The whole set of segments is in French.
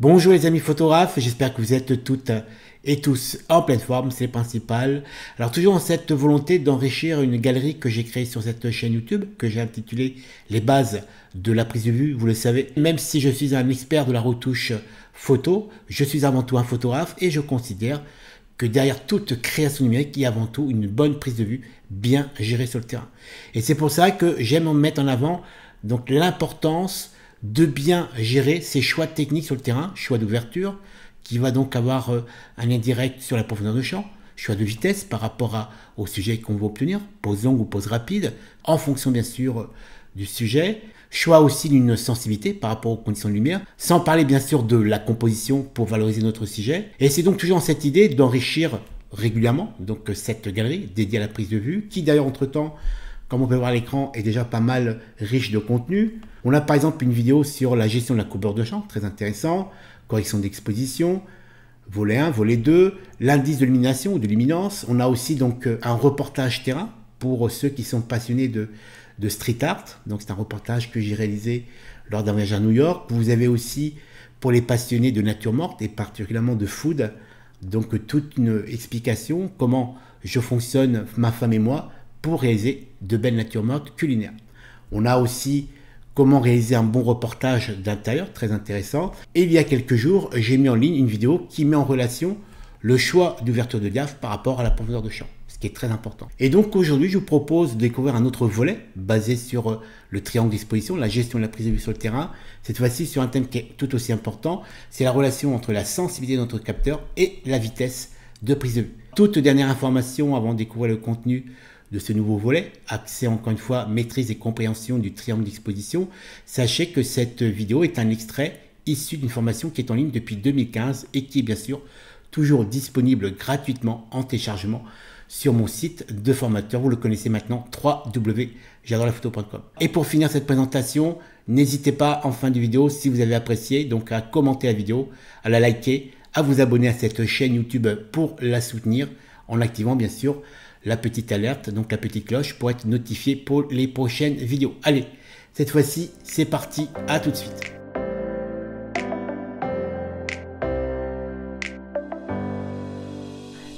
Bonjour les amis photographes, j'espère que vous êtes toutes et tous en pleine forme, c'est le principal. Alors toujours en cette volonté d'enrichir une galerie que j'ai créée sur cette chaîne YouTube, que j'ai intitulée Les bases de la prise de vue, vous le savez. Même si je suis un expert de la retouche photo, je suis avant tout un photographe et je considère que derrière toute création numérique, il y a avant tout une bonne prise de vue bien gérée sur le terrain. Et c'est pour ça que j'aime en mettre en avant donc l'importance de bien gérer ses choix techniques sur le terrain, choix d'ouverture, qui va donc avoir euh, un lien direct sur la profondeur de champ, choix de vitesse par rapport au sujet qu'on veut obtenir, pose longue ou pose rapide, en fonction bien sûr euh, du sujet, choix aussi d'une sensibilité par rapport aux conditions de lumière, sans parler bien sûr de la composition pour valoriser notre sujet. Et c'est donc toujours cette idée d'enrichir régulièrement donc cette galerie dédiée à la prise de vue, qui d'ailleurs entre-temps comme on peut voir l'écran, est déjà pas mal riche de contenu. On a par exemple une vidéo sur la gestion de la couverture de champ, très intéressant, correction d'exposition, volet 1, volet 2, l'indice de lumination ou de luminance. On a aussi donc euh, un reportage terrain pour ceux qui sont passionnés de, de street art. Donc c'est un reportage que j'ai réalisé lors d'un voyage à New York. Vous avez aussi pour les passionnés de nature morte et particulièrement de food, donc toute une explication comment je fonctionne ma femme et moi pour réaliser de belles natures mortes culinaires. On a aussi comment réaliser un bon reportage d'intérieur, très intéressant. Et il y a quelques jours, j'ai mis en ligne une vidéo qui met en relation le choix d'ouverture de gaffe par rapport à la profondeur de champ, ce qui est très important. Et donc aujourd'hui, je vous propose de découvrir un autre volet basé sur euh, le triangle d'exposition, la gestion de la prise de vue sur le terrain, cette fois-ci sur un thème qui est tout aussi important, c'est la relation entre la sensibilité de notre capteur et la vitesse de prise de vue. Toute dernière information avant de découvrir le contenu de ce nouveau volet, axé encore une fois maîtrise et compréhension du triangle d'exposition, sachez que cette vidéo est un extrait issu d'une formation qui est en ligne depuis 2015 et qui est bien sûr toujours disponible gratuitement en téléchargement sur mon site de formateur. Vous le connaissez maintenant, www.j'adorelaphoto.com. Et pour finir cette présentation, n'hésitez pas en fin de vidéo, si vous avez apprécié, donc à commenter la vidéo, à la liker, à vous abonner à cette chaîne YouTube pour la soutenir en activant bien sûr la petite alerte, donc la petite cloche pour être notifié pour les prochaines vidéos. Allez, cette fois-ci, c'est parti, à tout de suite.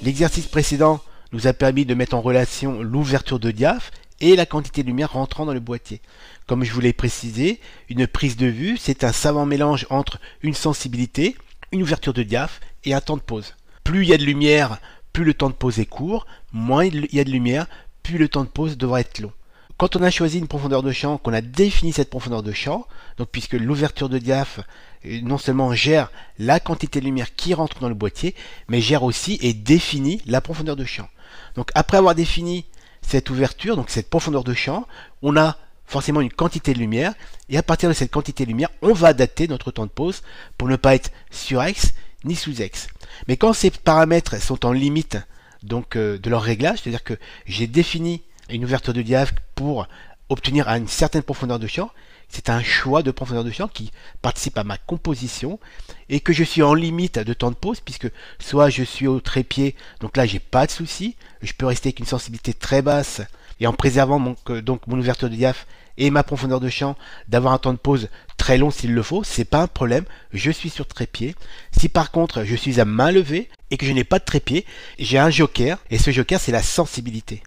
L'exercice précédent nous a permis de mettre en relation l'ouverture de diaph et la quantité de lumière rentrant dans le boîtier. Comme je vous l'ai précisé, une prise de vue, c'est un savant mélange entre une sensibilité, une ouverture de diaph et un temps de pause. Plus il y a de lumière, plus le temps de pose est court, moins il y a de lumière, plus le temps de pose devra être long. Quand on a choisi une profondeur de champ, qu'on a défini cette profondeur de champ, donc puisque l'ouverture de diaph euh, non seulement gère la quantité de lumière qui rentre dans le boîtier, mais gère aussi et définit la profondeur de champ. Donc après avoir défini cette ouverture, donc cette profondeur de champ, on a forcément une quantité de lumière, et à partir de cette quantité de lumière, on va adapter notre temps de pause pour ne pas être sur X ni sous X. Mais quand ces paramètres sont en limite donc euh, de leur réglage, c'est-à-dire que j'ai défini une ouverture de diaphragme pour obtenir à une certaine profondeur de champ, c'est un choix de profondeur de champ qui participe à ma composition et que je suis en limite de temps de pause puisque soit je suis au trépied, donc là j'ai pas de souci, je peux rester avec une sensibilité très basse et en préservant mon, donc mon ouverture de diaphragme et ma profondeur de champ, d'avoir un temps de pause très long s'il le faut, c'est pas un problème, je suis sur trépied. Si par contre je suis à main levée et que je n'ai pas de trépied, j'ai un joker et ce joker c'est la sensibilité.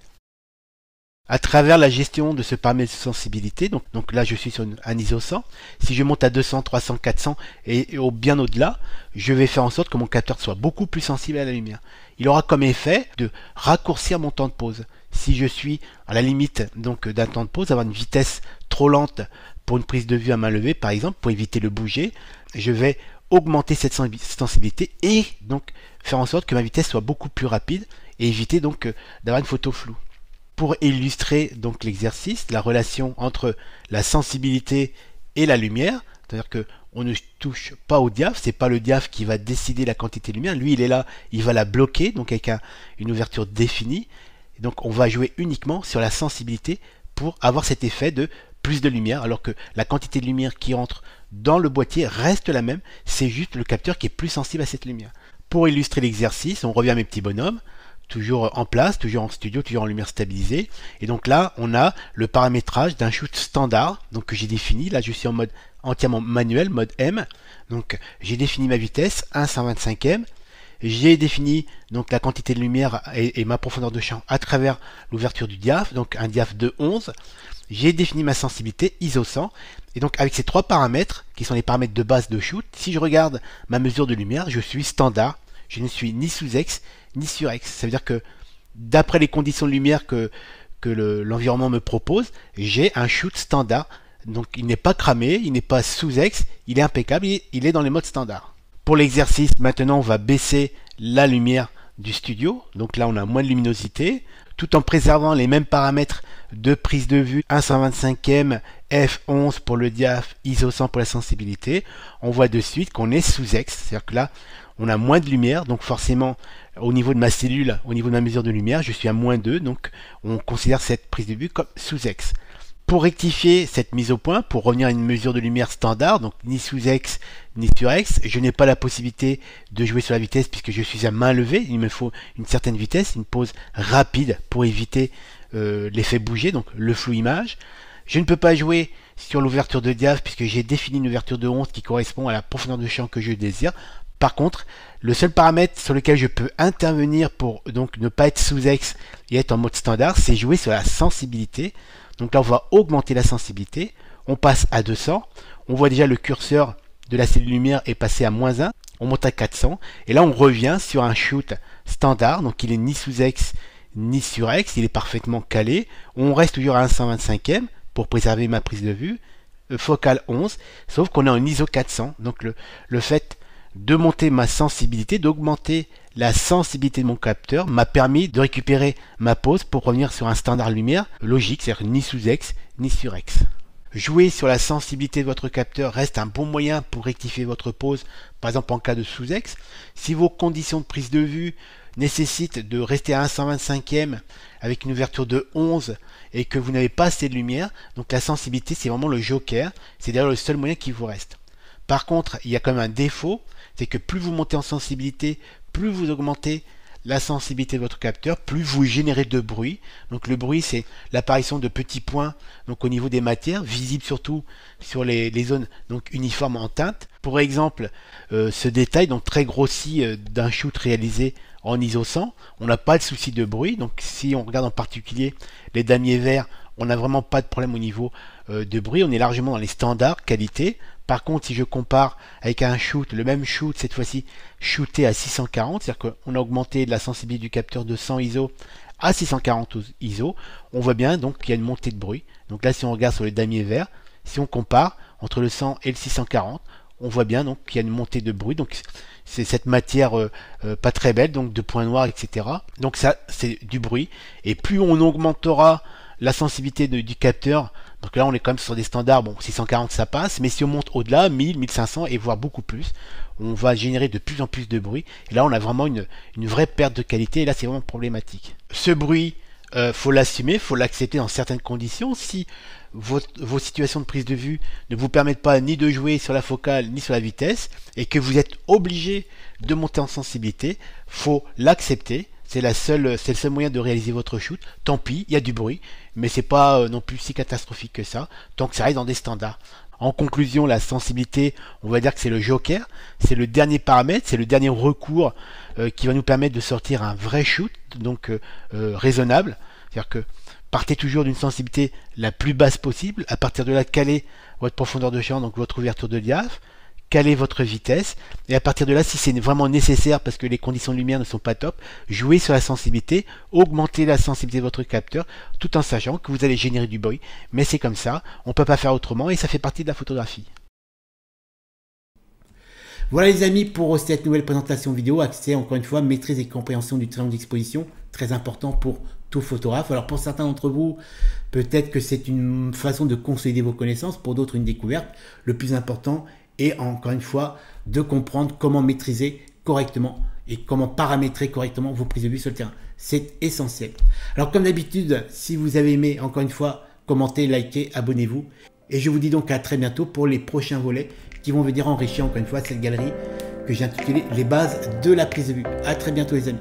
À travers la gestion de ce paramètre de sensibilité, donc, là je suis sur un ISO 100, si je monte à 200, 300, 400 et, et au, bien au-delà, je vais faire en sorte que mon capteur soit beaucoup plus sensible à la lumière. Il aura comme effet de raccourcir mon temps de pause si je suis à la limite donc d'un temps de pause, avoir une vitesse trop lente pour une prise de vue à main levée par exemple, pour éviter le bouger, je vais augmenter cette sensibilité et donc faire en sorte que ma vitesse soit beaucoup plus rapide et éviter donc d'avoir une photo floue. Pour illustrer donc l'exercice, la relation entre la sensibilité et la lumière, c'est-à-dire que on ne touche pas au diaph, c'est pas le diaph qui va décider la quantité de lumière, lui il est là, il va la bloquer donc avec une ouverture définie donc on va jouer uniquement sur la sensibilité pour avoir cet effet de plus de lumière, alors que la quantité de lumière qui entre dans le boîtier reste la même, c'est juste le capteur qui est plus sensible à cette lumière. Pour illustrer l'exercice, on revient à mes petits bonhommes, toujours en place, toujours en studio, toujours en lumière stabilisée. Et donc là, on a le paramétrage d'un shoot standard, donc que j'ai défini. Là, je suis en mode entièrement manuel, mode M. Donc j'ai défini ma vitesse, 1 125 m j'ai défini donc la quantité de lumière et, ma profondeur de champ à travers l'ouverture du diaph, donc un diaph de 11. J'ai défini ma sensibilité ISO 100. Et donc avec ces trois paramètres, qui sont les paramètres de base de shoot, si je regarde ma mesure de lumière, je suis standard. Je ne suis ni sous X ni sur X. Ça veut dire que d'après les conditions de lumière que, l'environnement me propose, j'ai un shoot standard. Donc il n'est pas cramé, il n'est pas sous X, il est impeccable, il est dans les modes standards. Pour l'exercice, maintenant, on va baisser la lumière du studio. Donc là, on a moins de luminosité, tout en préservant les mêmes paramètres de prise de vue 125 m f11 pour le diaph, ISO 100 pour la sensibilité. On voit de suite qu'on est sous ex c'est-à-dire que là, on a moins de lumière, donc forcément, au niveau de ma cellule, au niveau de ma mesure de lumière, je suis à moins 2, donc on considère cette prise de vue comme sous ex pour rectifier cette mise au point, pour revenir à une mesure de lumière standard, donc ni sous X ni sur X, je n'ai pas la possibilité de jouer sur la vitesse puisque je suis à main levée. Il me faut une certaine vitesse, une pause rapide pour éviter euh, l'effet bouger, donc le flou image. Je ne peux pas jouer sur l'ouverture de diaph puisque j'ai défini une ouverture de 11 qui correspond à la profondeur de champ que je désire. Par contre, le seul paramètre sur lequel je peux intervenir pour donc ne pas être sous X et être en mode standard, c'est jouer sur la sensibilité. Donc là, on va augmenter la sensibilité. On passe à 200. On voit déjà le curseur de la cellule lumière est passé à moins 1. On monte à 400. Et là, on revient sur un shoot standard. Donc il est ni sous X ni sur X. Il est parfaitement calé. On reste toujours à 125e pour préserver ma prise de vue. Euh, focal 11. Sauf qu'on est en ISO 400. Donc le, le fait de monter ma sensibilité, d'augmenter la sensibilité de mon capteur, m'a permis de récupérer ma pose pour revenir sur un standard lumière logique, c'est-à-dire ni sous ex ni sur ex Jouer sur la sensibilité de votre capteur reste un bon moyen pour rectifier votre pose, par exemple en cas de sous-ex. Si vos conditions de prise de vue nécessitent de rester à 125e avec une ouverture de 11 et que vous n'avez pas assez de lumière, donc la sensibilité c'est vraiment le joker, c'est d'ailleurs le seul moyen qui vous reste. Par contre, il y a quand même un défaut, c'est que plus vous montez en sensibilité, plus vous augmentez la sensibilité de votre capteur, plus vous générez de bruit. Donc le bruit, c'est l'apparition de petits points donc au niveau des matières, visibles surtout sur les, zones donc uniformes en teinte. Pour exemple, euh, ce détail donc très grossi euh, d'un shoot réalisé en ISO 100, on n'a pas de souci de bruit. Donc si on regarde en particulier les damiers verts, on n'a vraiment pas de problème au niveau euh, de bruit, on est largement dans les standards qualité. Par contre, si je compare avec un shoot, le même shoot, cette fois-ci shooté à 640, c'est-à-dire qu'on a augmenté la sensibilité du capteur de 100 ISO à 640 ISO, on voit bien donc qu'il y a une montée de bruit. Donc là, si on regarde sur le damier vert, si on compare entre le 100 et le 640, on voit bien donc qu'il y a une montée de bruit. Donc c'est cette matière euh, euh, pas très belle, donc de points noirs, etc. Donc ça, c'est du bruit. Et plus on augmentera la sensibilité du capteur. Donc là, on est quand même sur des standards, bon, 640 ça passe, mais si on monte au-delà, 1000, 1500 et voire beaucoup plus, on va générer de plus en plus de bruit. Et là, on a vraiment une, vraie perte de qualité, et là, c'est vraiment problématique. Ce bruit, euh, faut l'assumer, faut l'accepter dans certaines conditions. Si votre, vos situations de prise de vue ne vous permettent pas ni de jouer sur la focale ni sur la vitesse, et que vous êtes obligé de monter en sensibilité, faut l'accepter. C'est la seule, c'est le seul moyen de réaliser votre shoot. Tant pis, il y a du bruit mais c'est pas euh, non plus si catastrophique que ça, tant que ça reste dans des standards. En conclusion, la sensibilité, on va dire que c'est le joker, c'est le dernier paramètre, c'est le dernier recours euh, qui va nous permettre de sortir un vrai shoot, donc euh, raisonnable. C'est-à-dire que partez toujours d'une sensibilité la plus basse possible, à partir de là, caler votre profondeur de champ, donc votre ouverture de diaph, quelle est votre vitesse, et à partir de là, si c'est vraiment nécessaire parce que les conditions de lumière ne sont pas top, jouez sur la sensibilité, augmentez la sensibilité de votre capteur, tout en sachant que vous allez générer du bruit, mais c'est comme ça, on ne peut pas faire autrement, et ça fait partie de la photographie. Voilà les amis pour cette nouvelle présentation vidéo accès, encore une fois maîtrise et compréhension du triangle d'exposition, très important pour tout photographe. Alors pour certains d'entre vous, peut-être que c'est une façon de consolider vos connaissances, pour d'autres une découverte. Le plus important et encore une fois de comprendre comment maîtriser correctement et comment paramétrer correctement vos prises de vue sur le terrain. C'est essentiel. Alors comme d'habitude, si vous avez aimé, encore une fois, commentez, likez, abonnez-vous. Et je vous dis donc à très bientôt pour les prochains volets qui vont venir enrichir encore une fois cette galerie que j'ai intitulée Les bases de la prise de vue. À très bientôt les amis.